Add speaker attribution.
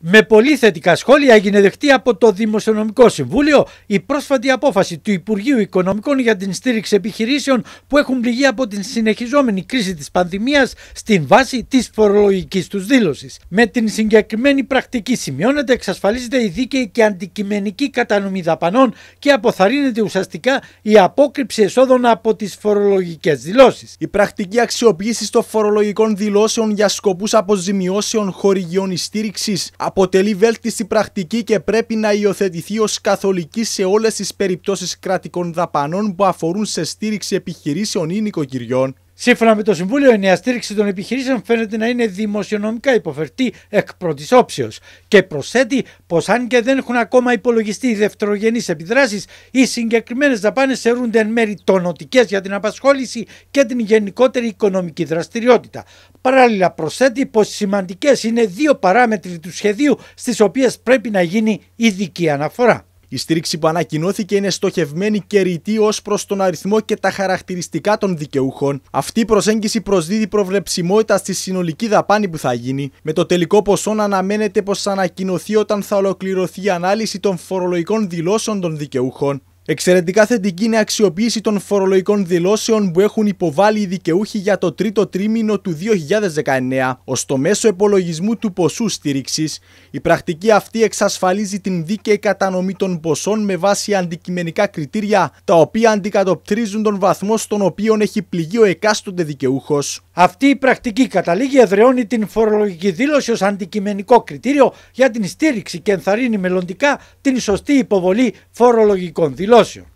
Speaker 1: με πολύ θετικά σχόλια έγινε δεχτή από το Δημοσιονομικό Συμβούλιο η πρόσφατη απόφαση του Υπουργείου Οικονομικών για την στήριξη επιχειρήσεων που έχουν πληγεί από την συνεχιζόμενη κρίση της πανδημίας στην βάση της φορολογικής τους δήλωσης. Με την συγκεκριμένη πρακτική σημειώνεται εξασφαλίζεται η δίκαιη και αντικειμενική κατανομή δαπανών και αποθαρρύνεται ουσιαστικά η απόκρυψη εσόδων από τις φορολογικές δηλώσεις. Η πρακτική
Speaker 2: αξιοποίησης των φορολογικών δηλώσεων για σκοπούς αποζημιώσεων χορηγιών στήριξης αποτελεί βέλτιστη πρακτική και πρέπει να υιοθετηθεί ως καθολική σε όλες τις περιπτώσεις κρατικών δαπανών που αφορούν σε στήριξη επιχειρήσεων ή νοικοκυριών Σύμφωνα
Speaker 1: με το Συμβούλιο, η νέα στήριξη των επιχειρήσεων φαίνεται να είναι δημοσιονομικά υποφερτή εκ πρώτης όψεως και προσθέτει πως αν και δεν έχουν ακόμα υπολογιστεί οι δευτερογενείς επιδράσεις, οι συγκεκριμένες δαπάνες θεωρούνται εν μέρη τονωτικέ για την απασχόληση και την γενικότερη οικονομική δραστηριότητα. Παράλληλα, προσθέτει πως σημαντικές είναι δύο παράμετροι του σχεδίου στις οποίες πρέπει να γίνει ειδική αναφορά. Η στήριξη που ανακοινώθηκε
Speaker 2: είναι στοχευμένη και ρητή ως προς τον αριθμό και τα χαρακτηριστικά των δικαιούχων. Αυτή η προσέγγιση προσδίδει προβλεψιμότητα στη συνολική δαπάνη που θα γίνει, με το τελικό ποσό να αναμένεται πως ανακοινωθεί όταν θα ολοκληρωθεί η ανάλυση των φορολογικών δηλώσεων των δικαιούχων. Εξαιρετικά θετική είναι η αξιοποίηση των φορολογικών δηλώσεων που έχουν υποβάλει οι δικαιούχοι για το τρίτο τρίμηνο του 2019 ως το μέσο επολογισμού του ποσού στήριξης. Η πρακτική αυτή εξασφαλίζει την δίκαιη κατανομή των ποσών με βάση αντικειμενικά κριτήρια τα οποία αντικατοπτρίζουν τον βαθμό στον οποίο έχει πληγεί ο εκάστοτε
Speaker 1: δικαιούχος. Αυτή η πρακτική καταλήγει εδραιώνει την φορολογική δήλωση ως αντικειμενικό κριτήριο για την στήριξη και ενθαρρύνει μελλοντικά την σωστή υποβολή φορολογικών δηλώσεων Colosio.